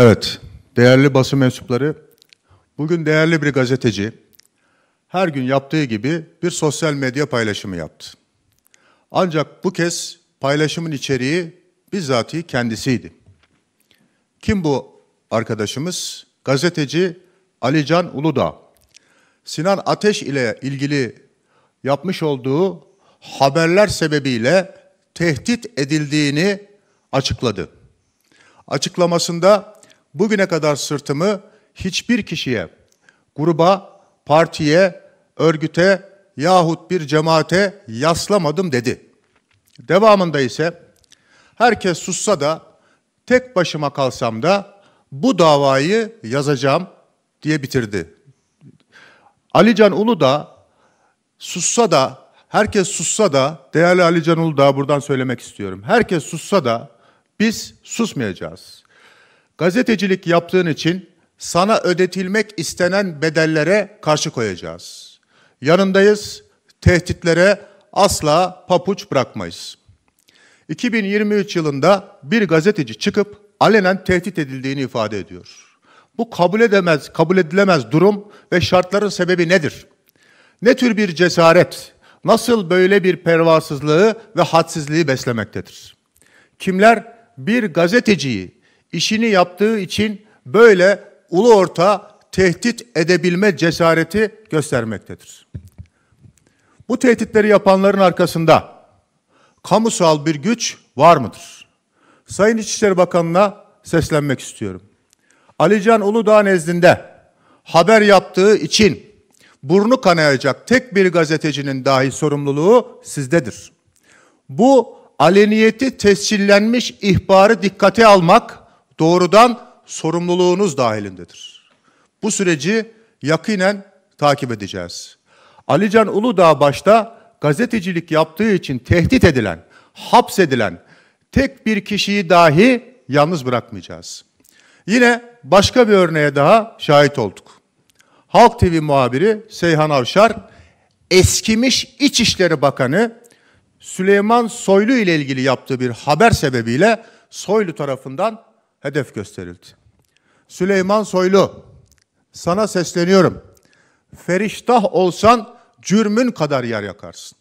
Evet, değerli basın mensupları, bugün değerli bir gazeteci her gün yaptığı gibi bir sosyal medya paylaşımı yaptı. Ancak bu kez paylaşımın içeriği bizzatihi kendisiydi. Kim bu arkadaşımız? Gazeteci Alican Uludağ. Sinan Ateş ile ilgili yapmış olduğu haberler sebebiyle tehdit edildiğini açıkladı. Açıklamasında bugüne kadar sırtımı hiçbir kişiye, gruba, partiye, örgüte yahut bir cemaate yaslamadım dedi. Devamında ise herkes sussa da tek başıma kalsam da bu davayı yazacağım diye bitirdi. Alican Ulu da sussa da herkes sussa da değerli Alican Ulu da buradan söylemek istiyorum. Herkes sussa da biz susmayacağız. Gazetecilik yaptığın için sana ödetilmek istenen bedellere karşı koyacağız. Yanındayız, tehditlere asla papuç bırakmayız. 2023 yılında bir gazeteci çıkıp alenen tehdit edildiğini ifade ediyor. Bu kabul edemez, kabul edilemez durum ve şartların sebebi nedir? Ne tür bir cesaret, nasıl böyle bir pervasızlığı ve hadsizliği beslemektedir? Kimler bir gazeteciyi işini yaptığı için böyle ulu orta tehdit edebilme cesareti göstermektedir. Bu tehditleri yapanların arkasında kamusal bir güç var mıdır? Sayın İçişleri Bakanı'na seslenmek istiyorum. Alican Uludağ nezdinde haber yaptığı için burnu kanayacak tek bir gazetecinin dahi sorumluluğu sizdedir. Bu aleniyeti tescillenmiş ihbarı dikkate almak doğrudan sorumluluğunuz dahilindedir. Bu süreci yakinen takip edeceğiz. Alican Uludağ başta gazetecilik yaptığı için tehdit edilen, hapsedilen tek bir kişiyi dahi yalnız bırakmayacağız. Yine başka bir örneğe daha şahit olduk. Halk TV muhabiri Seyhan Avşar, eskimiş İçişleri Bakanı Süleyman Soylu ile ilgili yaptığı bir haber sebebiyle Soylu tarafından hedef gösterildi. Süleyman Soylu, sana sesleniyorum. Feriştah olsan cürmün kadar yer yakarsın.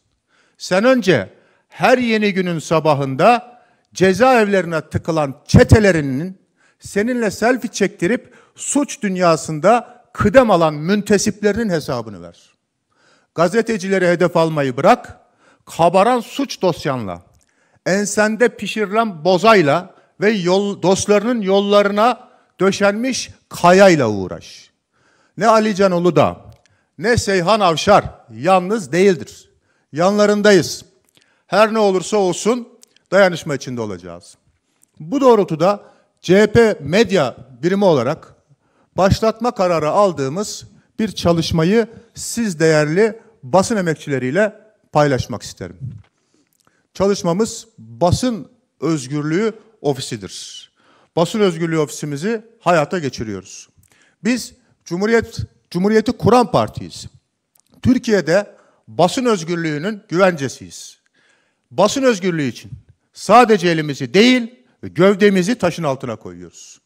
Sen önce her yeni günün sabahında cezaevlerine tıkılan çetelerinin seninle selfie çektirip suç dünyasında kıdem alan müntesiplerinin hesabını ver. Gazetecileri hedef almayı bırak, kabaran suç dosyanla, ensende pişirilen bozayla ve yol, dostlarının yollarına döşenmiş kayayla uğraş. Ne Ali Canoğlu da ne Seyhan Avşar yalnız değildir. Yanlarındayız. Her ne olursa olsun dayanışma içinde olacağız. Bu doğrultuda CHP medya birimi olarak başlatma kararı aldığımız bir çalışmayı siz değerli basın emekçileriyle paylaşmak isterim. Çalışmamız basın özgürlüğü ofisidir. Basın özgürlüğü ofisimizi hayata geçiriyoruz. Biz Cumhuriyet Cumhuriyeti kuran partiyiz. Türkiye'de basın özgürlüğünün güvencesiyiz. Basın özgürlüğü için sadece elimizi değil, gövdemizi taşın altına koyuyoruz.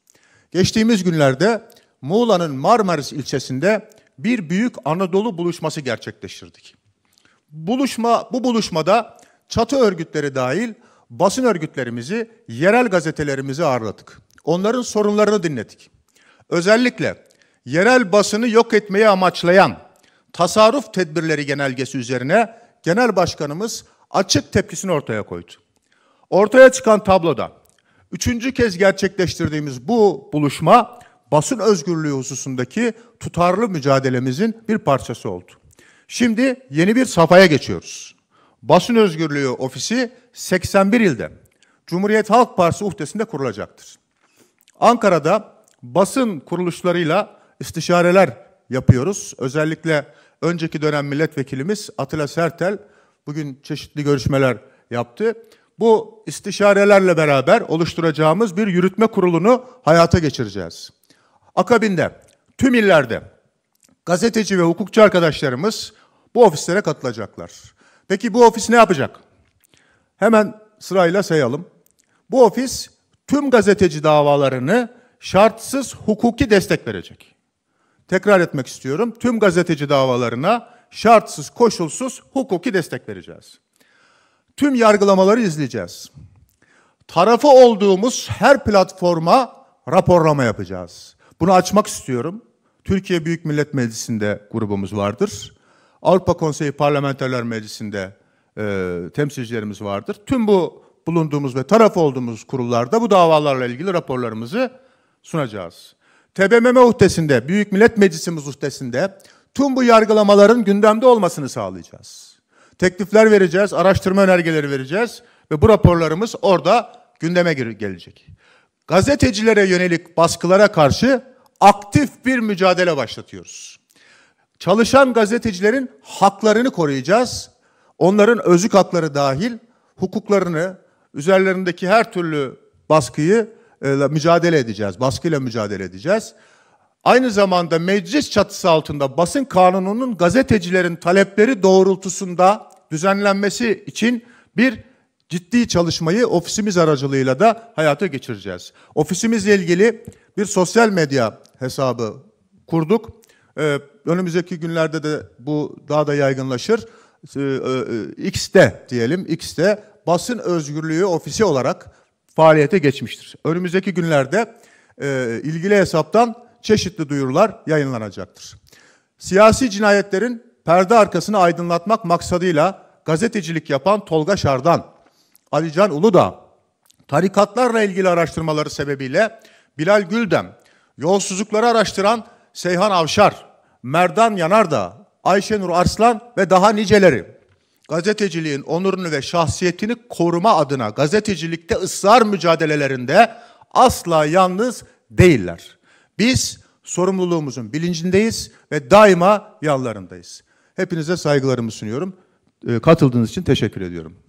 Geçtiğimiz günlerde Muğla'nın Marmaris ilçesinde bir büyük Anadolu buluşması gerçekleştirdik. Buluşma bu buluşmada çatı örgütleri dahil basın örgütlerimizi, yerel gazetelerimizi ağırladık. Onların sorunlarını dinledik. Özellikle yerel basını yok etmeyi amaçlayan tasarruf tedbirleri genelgesi üzerine genel başkanımız açık tepkisini ortaya koydu. Ortaya çıkan tabloda üçüncü kez gerçekleştirdiğimiz bu buluşma basın özgürlüğü hususundaki tutarlı mücadelemizin bir parçası oldu. Şimdi yeni bir safhaya geçiyoruz. Basın Özgürlüğü Ofisi 81 ilde Cumhuriyet Halk Partisi uhdesinde kurulacaktır. Ankara'da basın kuruluşlarıyla istişareler yapıyoruz. Özellikle önceki dönem milletvekilimiz Atilla Sertel bugün çeşitli görüşmeler yaptı. Bu istişarelerle beraber oluşturacağımız bir yürütme kurulunu hayata geçireceğiz. Akabinde tüm illerde gazeteci ve hukukçu arkadaşlarımız bu ofislere katılacaklar. Peki bu ofis ne yapacak? Hemen sırayla sayalım. Bu ofis tüm gazeteci davalarını şartsız hukuki destek verecek. Tekrar etmek istiyorum. Tüm gazeteci davalarına şartsız, koşulsuz hukuki destek vereceğiz. Tüm yargılamaları izleyeceğiz. Tarafı olduğumuz her platforma raporlama yapacağız. Bunu açmak istiyorum. Türkiye Büyük Millet Meclisi'nde grubumuz vardır. Avrupa Konseyi Parlamenterler Meclisi'nde e, temsilcilerimiz vardır. Tüm bu bulunduğumuz ve taraf olduğumuz kurullarda bu davalarla ilgili raporlarımızı sunacağız. TBMM uhdesinde, Büyük Millet Meclisimiz uhdesinde tüm bu yargılamaların gündemde olmasını sağlayacağız. Teklifler vereceğiz, araştırma önergeleri vereceğiz ve bu raporlarımız orada gündeme gelecek. Gazetecilere yönelik baskılara karşı aktif bir mücadele başlatıyoruz. Çalışan gazetecilerin haklarını koruyacağız. Onların özlük hakları dahil hukuklarını, üzerlerindeki her türlü baskıyı e, mücadele edeceğiz. Baskıyla mücadele edeceğiz. Aynı zamanda meclis çatısı altında basın kanununun gazetecilerin talepleri doğrultusunda düzenlenmesi için bir ciddi çalışmayı ofisimiz aracılığıyla da hayata geçireceğiz. Ofisimizle ilgili bir sosyal medya hesabı kurduk. Ee, önümüzdeki günlerde de bu daha da yaygınlaşır. X'te ee, e, e, diyelim, X'te basın özgürlüğü ofisi olarak faaliyete geçmiştir. Önümüzdeki günlerde e, ilgili hesaptan çeşitli duyurular yayınlanacaktır. Siyasi cinayetlerin perde arkasını aydınlatmak maksadıyla gazetecilik yapan Tolga Şardan, Alican Uludağ, tarikatlarla ilgili araştırmaları sebebiyle Bilal Güldem, yolsuzlukları araştıran Seyhan Avşar, Merdan Yanardağ, Ayşenur Arslan ve daha niceleri gazeteciliğin onurunu ve şahsiyetini koruma adına gazetecilikte ısrar mücadelelerinde asla yalnız değiller. Biz sorumluluğumuzun bilincindeyiz ve daima yanlarındayız. Hepinize saygılarımı sunuyorum. Ee, katıldığınız için teşekkür ediyorum.